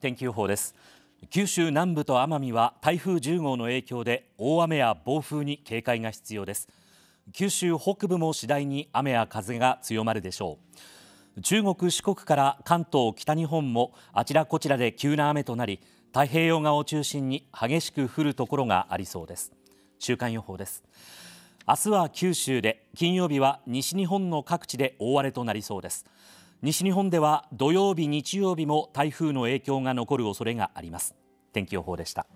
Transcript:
天気予報です九州南部と奄美は台風10号の影響で大雨や暴風に警戒が必要です九州北部も次第に雨や風が強まるでしょう中国四国から関東北日本もあちらこちらで急な雨となり太平洋側を中心に激しく降るところがありそうです週間予報です明日は九州で金曜日は西日本の各地で大荒れとなりそうです西日本では土曜日日曜日も台風の影響が残る恐れがあります天気予報でした